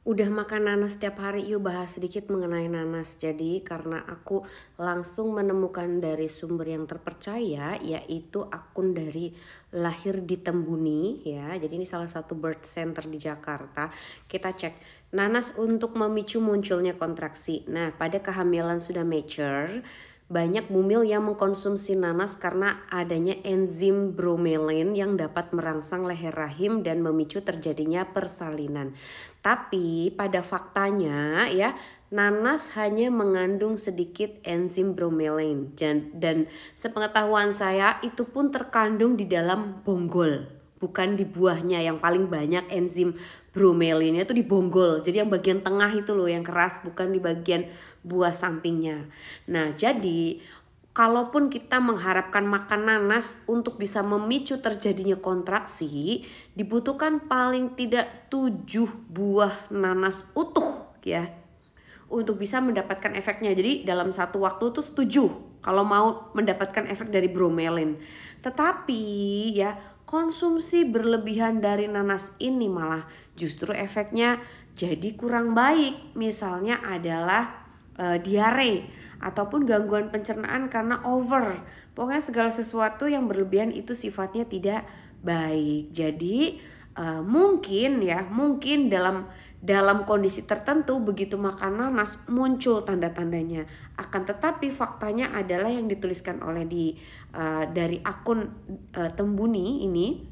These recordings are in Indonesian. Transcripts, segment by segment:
Udah makan nanas setiap hari, yuk bahas sedikit mengenai nanas. Jadi karena aku langsung menemukan dari sumber yang terpercaya, yaitu akun dari lahir di Tembuni ya. Jadi ini salah satu birth center di Jakarta. Kita cek nanas untuk memicu munculnya kontraksi. Nah, pada kehamilan sudah mature, banyak mumil yang mengkonsumsi nanas karena adanya enzim bromelain yang dapat merangsang leher rahim dan memicu terjadinya persalinan. Tapi pada faktanya ya, nanas hanya mengandung sedikit enzim bromelain dan, dan sepengetahuan saya itu pun terkandung di dalam bonggol bukan di buahnya yang paling banyak enzim bromelinnya itu di bonggol. Jadi yang bagian tengah itu loh yang keras bukan di bagian buah sampingnya. Nah, jadi kalaupun kita mengharapkan makan nanas untuk bisa memicu terjadinya kontraksi, dibutuhkan paling tidak tujuh buah nanas utuh ya untuk bisa mendapatkan efeknya. Jadi dalam satu waktu itu setuju kalau mau mendapatkan efek dari bromelin. Tetapi ya konsumsi berlebihan dari nanas ini malah justru efeknya jadi kurang baik. Misalnya adalah e, diare ataupun gangguan pencernaan karena over. Pokoknya segala sesuatu yang berlebihan itu sifatnya tidak baik. Jadi e, mungkin ya, mungkin dalam dalam kondisi tertentu begitu makan nanas muncul tanda-tandanya. Akan tetapi faktanya adalah yang dituliskan oleh di uh, dari akun uh, Tembuni ini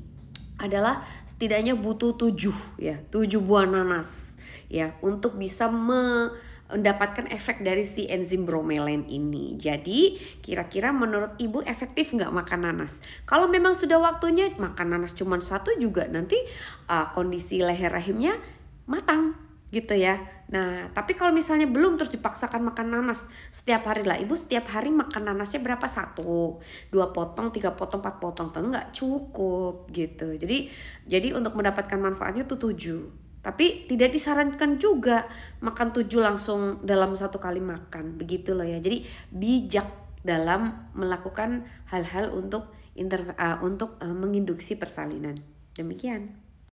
adalah setidaknya butuh tujuh ya, tujuh buah nanas ya untuk bisa me mendapatkan efek dari si enzim bromelain ini. Jadi kira-kira menurut ibu efektif nggak makan nanas? Kalau memang sudah waktunya makan nanas cuma satu juga nanti uh, kondisi leher rahimnya matang gitu ya. Nah, tapi kalau misalnya belum terus dipaksakan makan nanas setiap hari lah. Ibu setiap hari makan nanasnya berapa? Satu, dua potong, tiga potong, empat potong. Tuh nggak cukup gitu. Jadi jadi untuk mendapatkan manfaatnya tuh tujuh. Tapi tidak disarankan juga makan tujuh langsung dalam satu kali makan. Begitu loh ya. Jadi bijak dalam melakukan hal-hal untuk inter, uh, eh, untuk uh, menginduksi persalinan. Demikian.